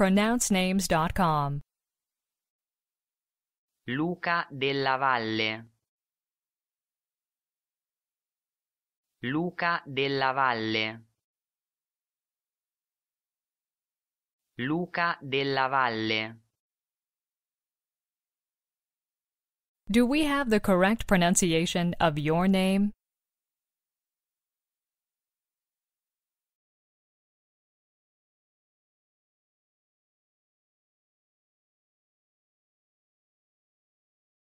pronouncenames.com. Luca della Valle Luca della Valle Luca della Valle Do we have the correct pronunciation of your name?